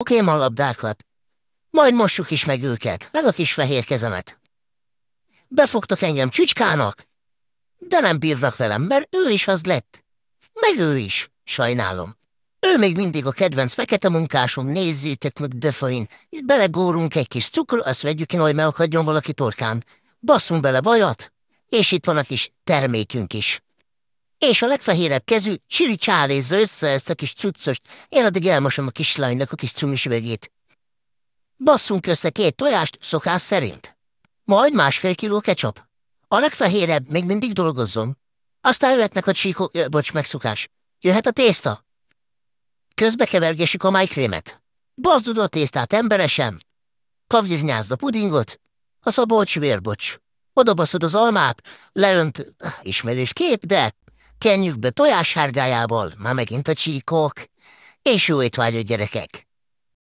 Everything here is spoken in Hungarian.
Oké, a labdákat. Majd mossuk is meg őket, meg a kis fehér kezemet. Befogtak engem csücskának, de nem bírnak velem, mert ő is az lett. Meg ő is, sajnálom. Ő még mindig a kedvenc fekete munkásom, nézzétek meg defain. Itt belegórunk egy kis cukor, azt vegyük ki, hogy megakadjon valaki torkán. Basszunk bele bajat, és itt van a kis termékünk is és a legfehérebb kezű Csiri csálézza össze ezt a kis cuccost, én addig elmosom a kislánynak a kis cumis Basszunk össze két tojást szokás szerint. Majd másfél kiló kecsap. A legfehérebb még mindig dolgozzon. Aztán jöhetnek a csíkó... Bocs, megszokás. Jöhet a tészta. Közbe kevergésük a májkrémet. Bazdod a tésztát emberesen. Kavgyiznyázd a pudingot. A szabolcs vérbocs. Odabaszod az almát, leönt ismerős kép, de kenjük be tojássárgájából, már megint a csíkok, és jó étvágyot gyerekek!